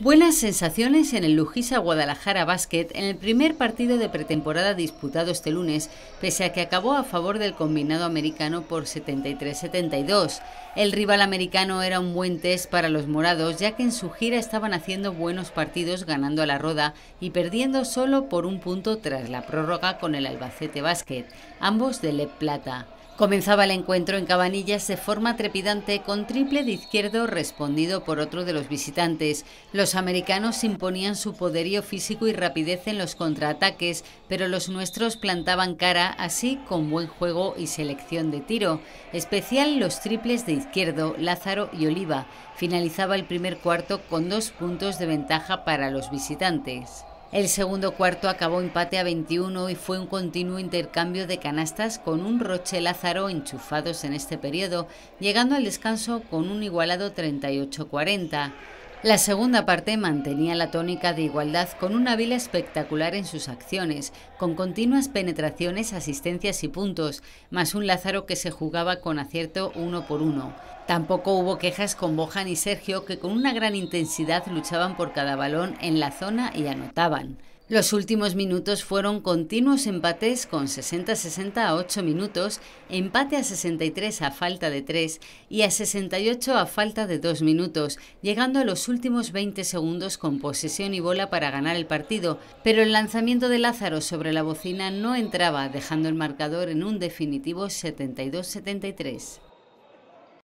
Buenas sensaciones en el Lujisa Guadalajara Basket en el primer partido de pretemporada disputado este lunes, pese a que acabó a favor del combinado americano por 73-72. El rival americano era un buen test para los morados, ya que en su gira estaban haciendo buenos partidos ganando a la roda y perdiendo solo por un punto tras la prórroga con el Albacete Basket, ambos de Le Plata. Comenzaba el encuentro en Cabanillas de forma trepidante con triple de izquierdo respondido por otro de los visitantes. Los americanos imponían su poderío físico y rapidez en los contraataques, pero los nuestros plantaban cara así con buen juego y selección de tiro, especial los triples de izquierdo, Lázaro y Oliva. Finalizaba el primer cuarto con dos puntos de ventaja para los visitantes. El segundo cuarto acabó empate a 21 y fue un continuo intercambio de canastas con un Roche Lázaro enchufados en este periodo, llegando al descanso con un igualado 38-40. La segunda parte mantenía la tónica de igualdad con una vila espectacular en sus acciones, con continuas penetraciones, asistencias y puntos, más un Lázaro que se jugaba con acierto uno por uno. Tampoco hubo quejas con Bojan y Sergio que con una gran intensidad luchaban por cada balón en la zona y anotaban. Los últimos minutos fueron continuos empates con 60-60 a 8 minutos, empate a 63 a falta de 3 y a 68 a falta de 2 minutos, llegando a los últimos 20 segundos con posesión y bola para ganar el partido, pero el lanzamiento de Lázaro sobre la bocina no entraba, dejando el marcador en un definitivo 72-73.